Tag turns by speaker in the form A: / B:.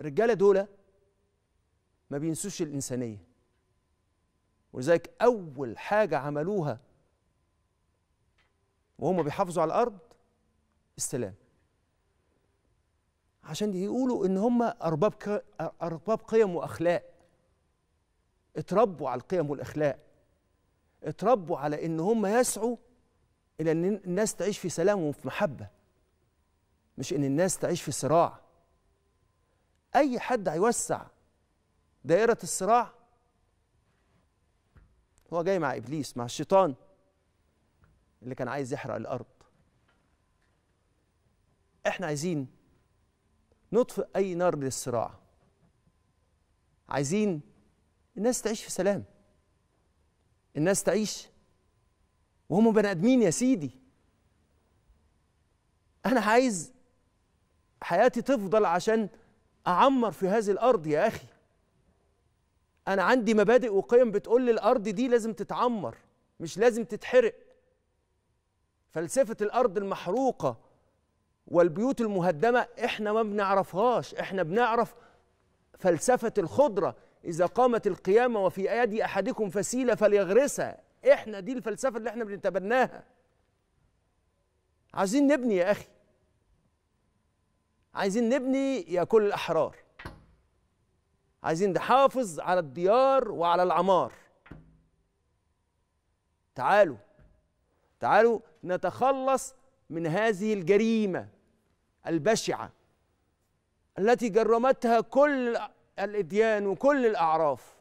A: الرجاله دول ما بينسوش الانسانيه ولذلك اول حاجه عملوها وهم بيحافظوا على الارض السلام عشان يقولوا ان هم ارباب ارباب قيم واخلاق اتربوا على القيم والاخلاق اتربوا على ان هم يسعوا الى ان الناس تعيش في سلام وفي محبه مش ان الناس تعيش في صراع اي حد هيوسع دائره الصراع هو جاي مع ابليس مع الشيطان اللي كان عايز يحرق الارض احنا عايزين نطفئ اي نار للصراع عايزين الناس تعيش في سلام الناس تعيش وهم بني ادمين يا سيدي انا عايز حياتي تفضل عشان أعمر في هذه الأرض يا أخي أنا عندي مبادئ وقيم بتقول لي الأرض دي لازم تتعمر مش لازم تتحرق فلسفة الأرض المحروقة والبيوت المهدمة إحنا ما بنعرفهاش إحنا بنعرف فلسفة الخضرة إذا قامت القيامة وفي أيدي أحدكم فسيلة فليغرسها إحنا دي الفلسفة اللي إحنا بنتبناها عايزين نبني يا أخي عايزين نبني يا كل الأحرار عايزين نحافظ على الديار وعلى العمار تعالوا تعالوا نتخلص من هذه الجريمة البشعة التي جرمتها كل الأديان وكل الأعراف